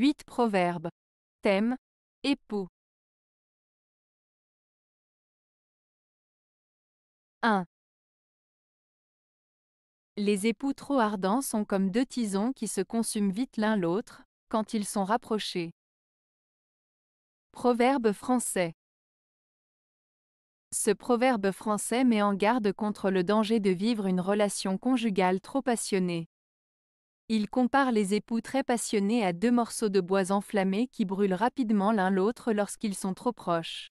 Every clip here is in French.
8 Proverbes. Thème Époux. 1. Les époux trop ardents sont comme deux tisons qui se consument vite l'un l'autre, quand ils sont rapprochés. Proverbe français. Ce proverbe français met en garde contre le danger de vivre une relation conjugale trop passionnée. Il compare les époux très passionnés à deux morceaux de bois enflammés qui brûlent rapidement l'un l'autre lorsqu'ils sont trop proches.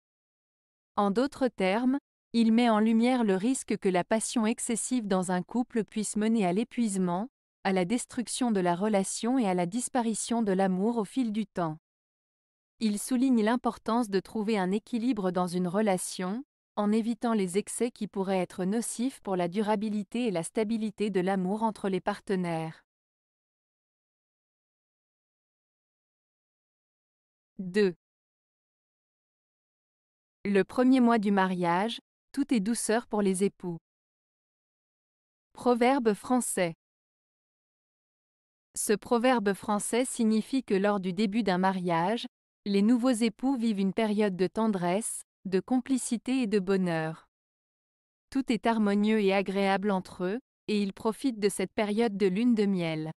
En d'autres termes, il met en lumière le risque que la passion excessive dans un couple puisse mener à l'épuisement, à la destruction de la relation et à la disparition de l'amour au fil du temps. Il souligne l'importance de trouver un équilibre dans une relation, en évitant les excès qui pourraient être nocifs pour la durabilité et la stabilité de l'amour entre les partenaires. 2. Le premier mois du mariage, tout est douceur pour les époux. Proverbe français. Ce proverbe français signifie que lors du début d'un mariage, les nouveaux époux vivent une période de tendresse, de complicité et de bonheur. Tout est harmonieux et agréable entre eux, et ils profitent de cette période de lune de miel.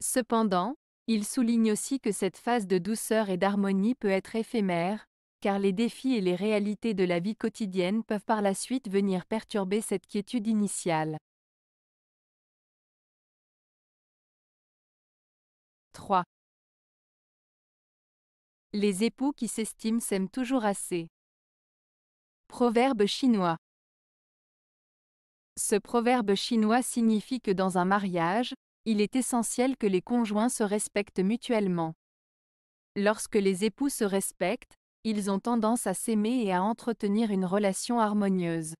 Cependant, il souligne aussi que cette phase de douceur et d'harmonie peut être éphémère, car les défis et les réalités de la vie quotidienne peuvent par la suite venir perturber cette quiétude initiale. 3. Les époux qui s'estiment s'aiment toujours assez. Proverbe chinois. Ce proverbe chinois signifie que dans un mariage, il est essentiel que les conjoints se respectent mutuellement. Lorsque les époux se respectent, ils ont tendance à s'aimer et à entretenir une relation harmonieuse.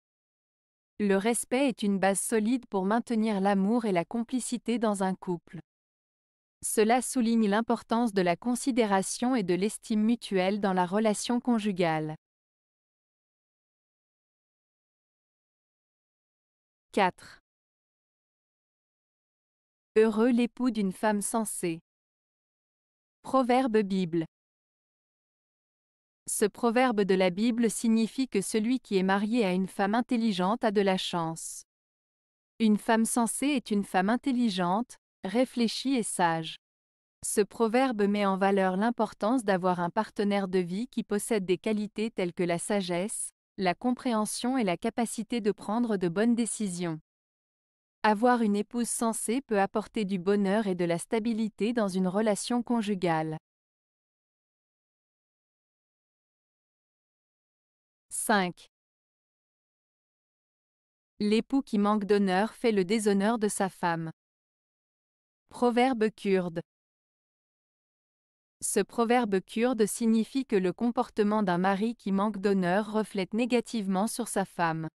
Le respect est une base solide pour maintenir l'amour et la complicité dans un couple. Cela souligne l'importance de la considération et de l'estime mutuelle dans la relation conjugale. 4. Heureux l'époux d'une femme sensée. Proverbe Bible. Ce proverbe de la Bible signifie que celui qui est marié à une femme intelligente a de la chance. Une femme sensée est une femme intelligente, réfléchie et sage. Ce proverbe met en valeur l'importance d'avoir un partenaire de vie qui possède des qualités telles que la sagesse, la compréhension et la capacité de prendre de bonnes décisions. Avoir une épouse sensée peut apporter du bonheur et de la stabilité dans une relation conjugale. 5. L'époux qui manque d'honneur fait le déshonneur de sa femme. Proverbe kurde. Ce proverbe kurde signifie que le comportement d'un mari qui manque d'honneur reflète négativement sur sa femme.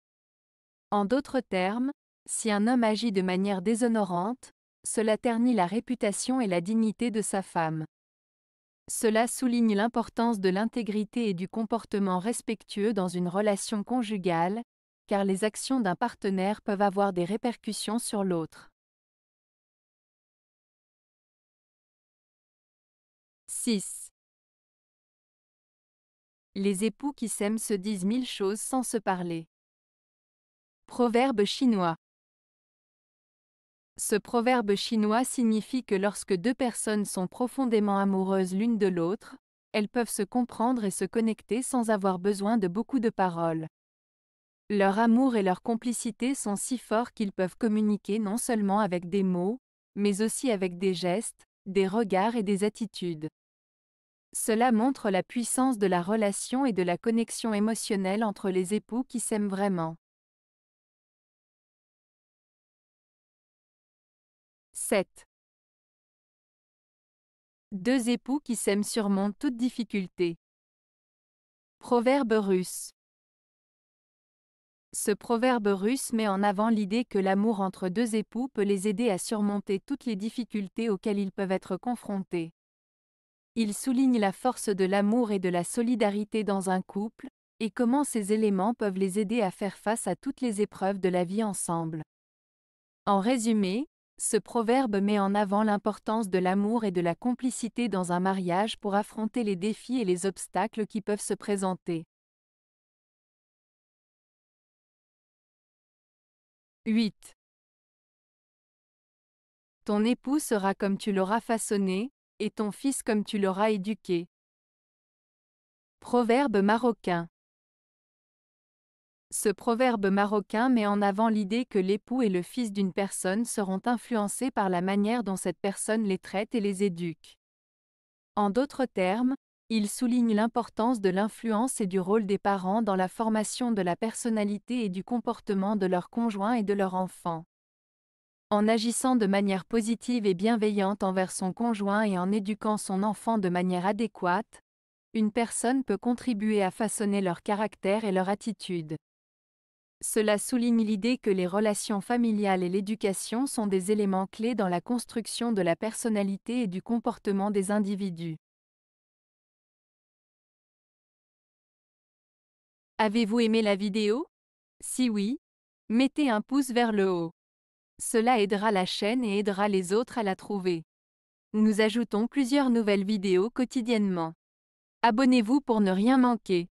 En d'autres termes, si un homme agit de manière déshonorante, cela ternit la réputation et la dignité de sa femme. Cela souligne l'importance de l'intégrité et du comportement respectueux dans une relation conjugale, car les actions d'un partenaire peuvent avoir des répercussions sur l'autre. 6. Les époux qui s'aiment se disent mille choses sans se parler. Proverbe chinois ce proverbe chinois signifie que lorsque deux personnes sont profondément amoureuses l'une de l'autre, elles peuvent se comprendre et se connecter sans avoir besoin de beaucoup de paroles. Leur amour et leur complicité sont si forts qu'ils peuvent communiquer non seulement avec des mots, mais aussi avec des gestes, des regards et des attitudes. Cela montre la puissance de la relation et de la connexion émotionnelle entre les époux qui s'aiment vraiment. Deux époux qui s'aiment surmontent toute difficulté. Proverbe russe. Ce proverbe russe met en avant l'idée que l'amour entre deux époux peut les aider à surmonter toutes les difficultés auxquelles ils peuvent être confrontés. Il souligne la force de l'amour et de la solidarité dans un couple, et comment ces éléments peuvent les aider à faire face à toutes les épreuves de la vie ensemble. En résumé, ce proverbe met en avant l'importance de l'amour et de la complicité dans un mariage pour affronter les défis et les obstacles qui peuvent se présenter. 8. Ton époux sera comme tu l'auras façonné, et ton fils comme tu l'auras éduqué. Proverbe marocain. Ce proverbe marocain met en avant l'idée que l'époux et le fils d'une personne seront influencés par la manière dont cette personne les traite et les éduque. En d'autres termes, il souligne l'importance de l'influence et du rôle des parents dans la formation de la personnalité et du comportement de leur conjoint et de leur enfant. En agissant de manière positive et bienveillante envers son conjoint et en éduquant son enfant de manière adéquate, une personne peut contribuer à façonner leur caractère et leur attitude. Cela souligne l'idée que les relations familiales et l'éducation sont des éléments clés dans la construction de la personnalité et du comportement des individus. Avez-vous aimé la vidéo Si oui, mettez un pouce vers le haut. Cela aidera la chaîne et aidera les autres à la trouver. Nous ajoutons plusieurs nouvelles vidéos quotidiennement. Abonnez-vous pour ne rien manquer.